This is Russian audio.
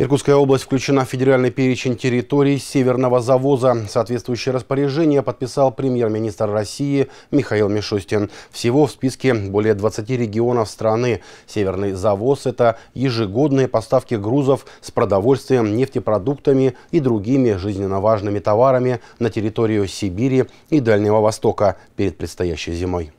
Иркутская область включена в федеральный перечень территорий Северного завоза. Соответствующее распоряжение подписал премьер-министр России Михаил Мишустин. Всего в списке более 20 регионов страны. Северный завоз – это ежегодные поставки грузов с продовольствием, нефтепродуктами и другими жизненно важными товарами на территорию Сибири и Дальнего Востока перед предстоящей зимой.